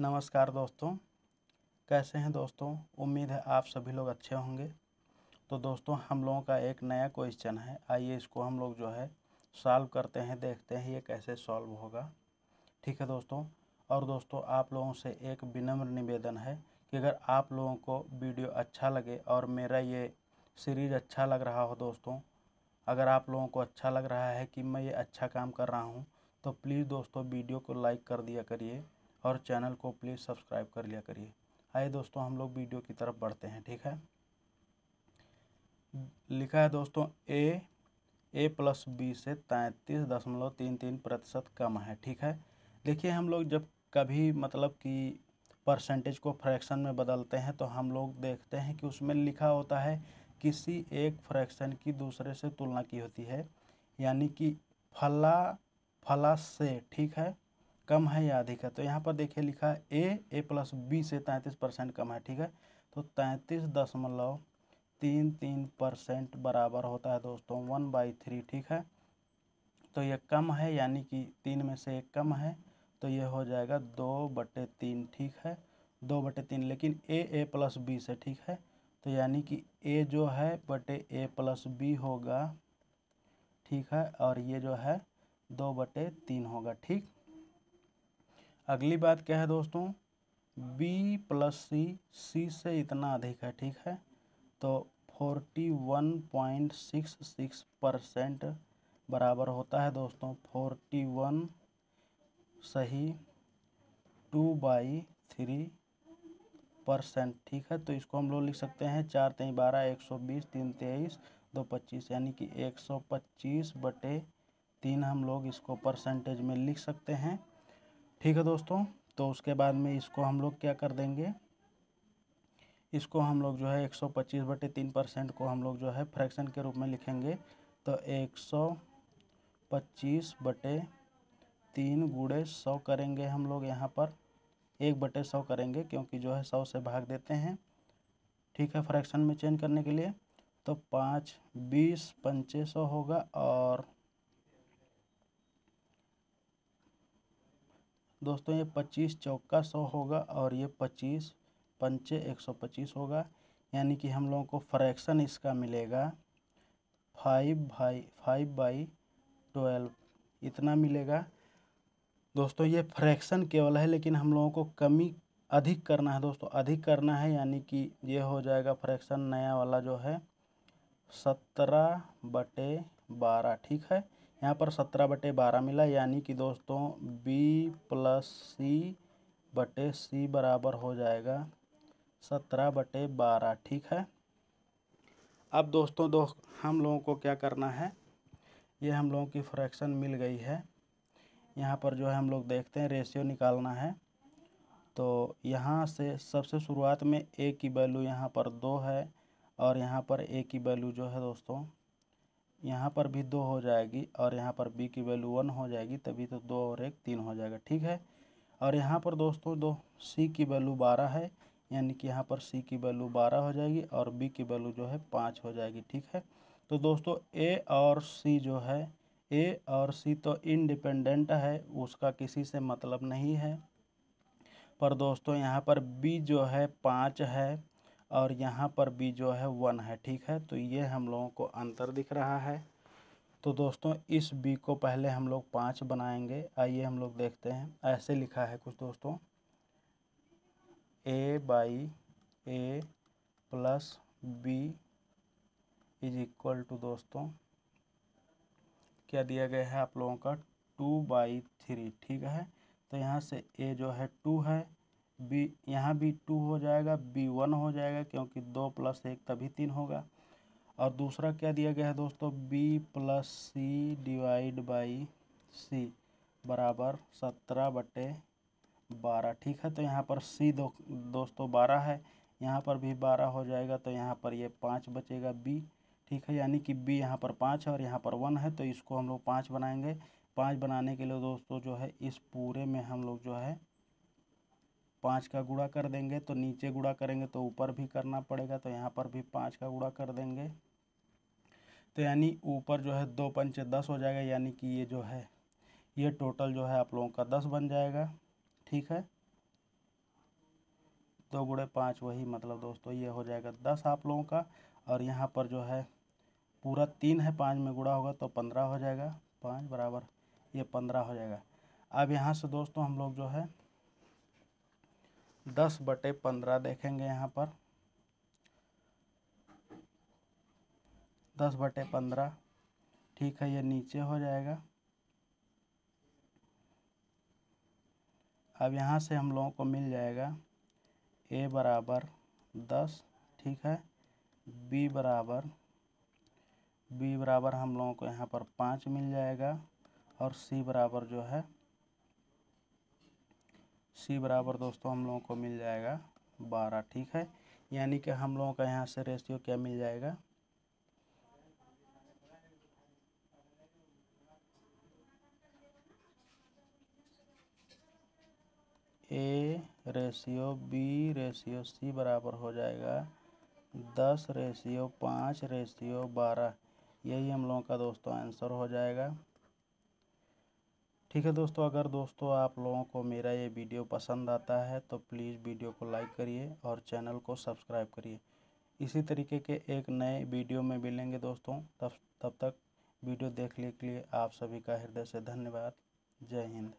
नमस्कार दोस्तों कैसे हैं दोस्तों उम्मीद है आप सभी लोग अच्छे होंगे तो दोस्तों हम लोगों का एक नया क्वेश्चन है आइए इसको हम लोग जो है सॉल्व करते हैं देखते हैं ये कैसे सॉल्व होगा ठीक है दोस्तों और दोस्तों आप लोगों से एक विनम्र निवेदन है कि अगर आप लोगों को वीडियो अच्छा लगे और मेरा ये सीरीज़ अच्छा लग रहा हो दोस्तों अगर आप लोगों को अच्छा लग रहा है कि मैं ये अच्छा काम कर रहा हूँ तो प्लीज़ दोस्तों वीडियो को लाइक कर दिया करिए और चैनल को प्लीज़ सब्सक्राइब कर लिया करिए आइए दोस्तों हम लोग वीडियो की तरफ बढ़ते हैं ठीक है लिखा है दोस्तों ए ए प्लस बी से तैंतीस दशमलव तीन तीन प्रतिशत कम है ठीक है देखिए हम लोग जब कभी मतलब कि परसेंटेज को फ्रैक्शन में बदलते हैं तो हम लोग देखते हैं कि उसमें लिखा होता है किसी एक फ्रैक्शन की दूसरे से तुलना की होती है यानी कि फला फला से ठीक है कम है या अधिक है तो यहाँ पर देखिए लिखा है ए ए प्लस बी से तैंतीस परसेंट कम है ठीक है तो तैंतीस दशमलव तीन तीन परसेंट बराबर होता है दोस्तों वन बाई थ्री ठीक है तो ये कम है यानी कि तीन में से एक कम है तो ये हो जाएगा दो बटे तीन ठीक है दो बटे तीन लेकिन ए ए प्लस बी से ठीक है तो यानी कि ए जो है बटे ए प्लस बी होगा ठीक है और ये जो है दो बटे तीन होगा ठीक अगली बात क्या है दोस्तों बी प्लस सी सी से इतना अधिक है ठीक है तो forty one point six six percent बराबर होता है दोस्तों फोर्टी वन सही टू बाई थ्री परसेंट ठीक है तो इसको हम लोग लिख सकते हैं चार तेईस बारह एक सौ बीस तीन तेईस दो पच्चीस यानी कि एक सौ पच्चीस बटे तीन हम लोग इसको परसेंटेज में लिख सकते हैं ठीक है दोस्तों तो उसके बाद में इसको हम लोग क्या कर देंगे इसको हम लोग जो है एक सौ पच्चीस बटे तीन परसेंट को हम लोग जो है फ्रैक्शन के रूप में लिखेंगे तो एक सौ पच्चीस बटे तीन गुड़े सौ करेंगे हम लोग यहाँ पर एक बटे सौ करेंगे क्योंकि जो है सौ से भाग देते हैं ठीक है फ्रैक्शन में चेंज करने के लिए तो पाँच बीस पंचे सौ होगा और दोस्तों ये पच्चीस चौका सौ होगा और ये पच्चीस पंचे एक सौ पच्चीस होगा यानी कि हम लोगों को फ्रैक्शन इसका मिलेगा five by five by twelve इतना मिलेगा दोस्तों ये फ्रैक्शन केवल है लेकिन हम लोगों को कमी अधिक करना है दोस्तों अधिक करना है यानी कि ये हो जाएगा फ्रैक्शन नया वाला जो है सत्रह बटे बारह ठीक है यहाँ पर सत्रह बटे बारह मिला यानी कि दोस्तों बी प्लस सी बटे सी बराबर हो जाएगा सत्रह बटे बारह ठीक है अब दोस्तों दो हम लोगों को क्या करना है ये हम लोगों की फ्रैक्शन मिल गई है यहाँ पर जो है हम लोग देखते हैं रेशियो निकालना है तो यहाँ से सबसे शुरुआत में ए की वैल्यू यहाँ पर दो है और यहाँ पर ए की वैल्यू जो है दोस्तों यहाँ पर भी दो हो जाएगी और यहाँ पर बी की वैल्यू वन हो जाएगी तभी तो दो और एक तीन हो जाएगा ठीक है और यहाँ पर दोस्तों दो सी की वैल्यू बारह है यानी कि यहाँ पर सी की वैल्यू बारह हो जाएगी और बी की वैल्यू जो है पाँच हो जाएगी ठीक है तो दोस्तों ए और सी जो है ए और सी तो इनडिपेंडेंट है उसका किसी से मतलब नहीं है पर दोस्तों यहाँ पर बी जो है पाँच है और यहाँ पर भी जो है वन है ठीक है तो ये हम लोगों को अंतर दिख रहा है तो दोस्तों इस बी को पहले हम लोग पाँच बनाएंगे आइए हम लोग देखते हैं ऐसे लिखा है कुछ दोस्तों A by A plus B is equal to दोस्तों क्या दिया गया है आप लोगों का टू बाई थ्री ठीक है तो यहाँ से ए जो है टू है बी यहाँ भी टू हो जाएगा बी वन हो जाएगा क्योंकि दो प्लस एक तभी तीन होगा और दूसरा क्या दिया गया है दोस्तों B plus C divide by C बराबर सत्रह बटे बारह ठीक है तो यहाँ पर सी दो दोस्तों बारह है यहाँ पर भी बारह हो जाएगा तो यहाँ पर ये यह पाँच बचेगा बी ठीक है यानी कि बी यहाँ पर पाँच है और यहाँ पर वन है तो इसको हम लोग पाँच बनाएंगे पाँच बनाने के लिए दोस्तों जो है इस पूरे में हम लोग जो है पाँच का गुड़ा कर देंगे तो नीचे गुड़ा करेंगे तो ऊपर भी करना पड़ेगा तो यहाँ पर भी पाँच का गुड़ा कर देंगे तो यानी ऊपर जो है दो पंच दस हो जाएगा यानी कि ये जो है ये टोटल जो है आप लोगों का दस बन जाएगा ठीक है दो गुड़े पाँच वही मतलब दोस्तों ये हो जाएगा दस आप लोगों का और यहाँ पर जो है पूरा तीन है पाँच में गुड़ा होगा तो पंद्रह हो जाएगा पाँच बराबर ये पंद्रह हो जाएगा अब यहाँ से दोस्तों हम लोग जो है दस बटे पंद्रह देखेंगे यहाँ पर दस बटे पंद्रह ठीक है ये नीचे हो जाएगा अब यहाँ से हम लोगों को मिल जाएगा ए बराबर दस ठीक है बी बराबर बी बराबर हम लोगों को यहाँ पर पाँच मिल जाएगा और सी बराबर जो है सी बराबर दोस्तों हम लोगों को मिल जाएगा बारह ठीक है यानी कि हम लोगों का यहाँ से रेशियो क्या मिल जाएगा A ratio B ratio C बराबर हो जाएगा दस रेशियो पाँच रेशियो बारह यही हम लोगों का दोस्तों आंसर हो जाएगा ठीक है दोस्तों अगर दोस्तों आप लोगों को मेरा ये वीडियो पसंद आता है तो प्लीज़ वीडियो को लाइक करिए और चैनल को सब्सक्राइब करिए इसी तरीके के एक नए वीडियो में मिलेंगे दोस्तों तब तब तक वीडियो देखने के लिए आप सभी का हृदय से धन्यवाद जय हिंद